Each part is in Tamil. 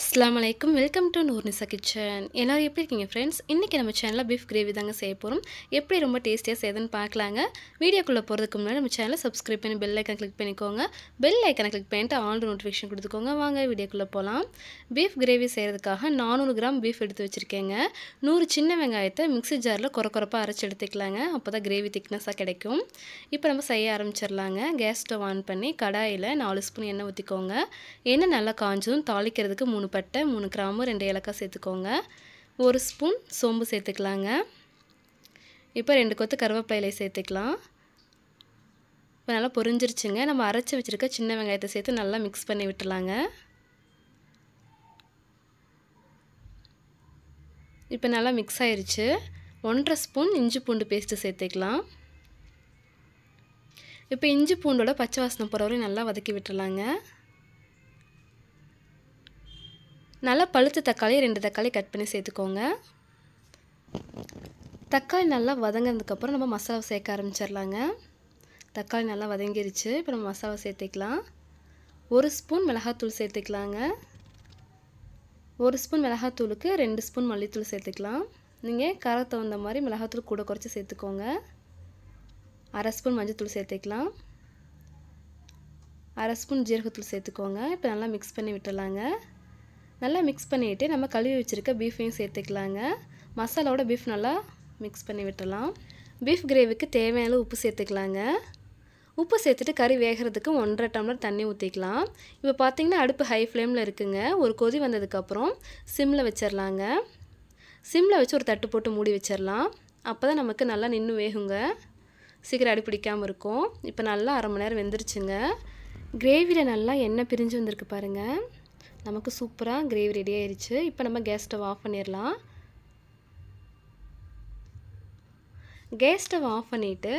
அஸ்லாம் வலைக்கம் வெல்கம் டு நூர்னிசா கிச்சன் எல்லோரும் எப்படி இருக்கீங்க ஃப்ரெண்ட்ஸ் இன்றைக்கி நம்ம சேனலில் பீஃப் கிரேவி தாங்க செய்ய போகிறோம் எப்படி ரொம்ப டேஸ்டியாக செய்யுதுன்னு பார்க்கலாங்க வீடியோக்குள்ளே போகிறதுக்கு முன்னாடி நம்ம சேனலை சப்ஸ்கிரைப் பண்ணி பெல் ஐக்கன் கிளிக் பண்ணிக்கோங்க பெல் ஐக்கனை கிளிக் பண்ணிட்டு ஆல் நோட்டிஃபிகேஷன் கொடுத்துக்கோங்க வாங்க வீடியோக்குள்ளே போகலாம் பீஃப் கிரேவி செய்கிறதுக்காக நானூறு கிராம் பீஃப் எடுத்து வச்சுருக்கேங்க நூறு சின்ன வெங்காயத்தை மிக்சி ஜாரில் குறக்குறப்பாக அரைச்சி எடுத்துக்கலாங்க அப்போ தான் கிரேவி திக்னஸாக கிடைக்கும் இப்போ நம்ம செய்ய ஆரம்பிச்சிடலாங்க கேஸ் ஸ்டவ் ஆன் பண்ணி கடாயில் நாலு ஸ்பூன் எண்ணெய் ஊற்றிக்கோங்க எண்ணெய் நல்லா காஞ்சும் தாளிக்கிறதுக்கு மூணு மூணு பட்டை மூணு கிராமும் ரெண்டு ஏலக்காய் சேர்த்துக்கோங்க ஒரு ஸ்பூன் சோம்பு சேர்த்துக்கலாங்க இப்போ ரெண்டு கொத்து கருவேப்பிலையில சேர்த்துக்கலாம் இப்போ நல்லா பொறிஞ்சிருச்சுங்க நம்ம அரைச்சி வச்சுருக்க சின்ன வெங்காயத்தை சேர்த்து நல்லா மிக்ஸ் பண்ணி விட்டுலாங்க இப்போ நல்லா மிக்ஸ் ஆயிடுச்சு ஒன்றரை ஸ்பூன் இஞ்சி பூண்டு பேஸ்ட்டு சேர்த்துக்கலாம் இப்போ இஞ்சி பூண்டோட பச்சை வாசனை போகிற வரையும் நல்லா வதக்கி விட்டுலாங்க நல்லா பழுத்த தக்காளி ரெண்டு தக்காளி கட் பண்ணி சேர்த்துக்கோங்க தக்காளி நல்லா வதங்கினதுக்கப்புறம் நம்ம மசாலா சேர்க்க ஆரம்பிச்சிடலாங்க தக்காளி நல்லா வதங்கிருச்சு இப்போ நம்ம மசாலா சேர்த்துக்கலாம் ஒரு ஸ்பூன் மிளகாத்தூள் சேர்த்துக்கலாங்க ஒரு ஸ்பூன் மிளகாத்தூளுக்கு ரெண்டு ஸ்பூன் மல்லித்தூள் சேர்த்துக்கலாம் நீங்கள் காரம் தகுந்த மாதிரி மிளகாத்தூள் கூட குறைச்சி சேர்த்துக்கோங்க அரை ஸ்பூன் மஞ்சத்தூள் சேர்த்துக்கலாம் அரை ஸ்பூன் ஜீரகத்தூள் சேர்த்துக்கோங்க இப்போ நல்லா மிக்ஸ் பண்ணி விட்டுடலாங்க நல்லா மிக்ஸ் பண்ணிவிட்டு நம்ம கழுவி வச்சுருக்க பீஃபையும் சேர்த்துக்கலாங்க மசாலாவோட பீஃப் நல்லா மிக்ஸ் பண்ணி விட்டுலாம் பீஃப் கிரேவிக்கு தேவையான உப்பு சேர்த்துக்கலாங்க உப்பு சேர்த்துட்டு கறி வேகிறதுக்கு ஒன்றரை டம்ளர் தண்ணி ஊற்றிக்கலாம் இப்போ பார்த்திங்கன்னா அடுப்பு ஹை ஃப்ளேமில் இருக்குதுங்க ஒரு கொதி வந்ததுக்கப்புறம் சிம்மில் வச்சிடலாங்க சிம்மில் வச்சு ஒரு தட்டு போட்டு மூடி வச்சிடலாம் அப்போ தான் நமக்கு நல்லா நின்று வேகுங்க சீக்கிரம் அடி பிடிக்காமல் இருக்கும் இப்போ நல்லா அரை மணி நேரம் வெந்துருச்சுங்க கிரேவியில் நல்லா எண்ணெய் பிரிஞ்சு வந்திருக்கு பாருங்கள் நமக்கு சூப்பராக கிரேவி ரெடி ஆயிடுச்சு இப்போ நம்ம கேஸ் ஸ்டவ் ஆஃப் பண்ணிடலாம் கேஸ் ஸ்டவ் ஆஃப் பண்ணிவிட்டு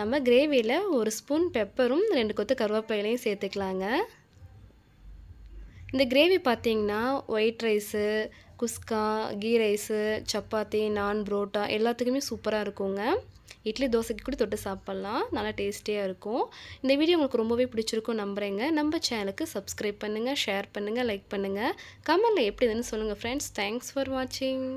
நம்ம கிரேவியில் ஒரு ஸ்பூன் பெப்பரும் ரெண்டு கொத்து கருவேப்பிலையும் சேர்த்துக்கலாங்க இந்த கிரேவி பார்த்திங்கன்னா white rice kuska ghee rice chapati naan parotta எல்லாத்துக்குமே சூப்பராக இருக்குங்க இட்லி தோசைக்கு கூட தொட்டு சாப்பிட்லாம் நல்லா டேஸ்டியாக இருக்கும் இந்த வீடியோ உங்களுக்கு ரொம்பவே பிடிச்சிருக்கும் நம்புகிறேங்க நம்ம சேனலுக்கு சப்ஸ்கிரைப் பண்ணுங்கள் ஷேர் பண்ணுங்கள் லைக் பண்ணுங்கள் கமெண்டில் எப்படி இதுன்னு சொல்லுங்கள் ஃப்ரெண்ட்ஸ் தேங்க்ஸ் ஃபார் வாட்சிங்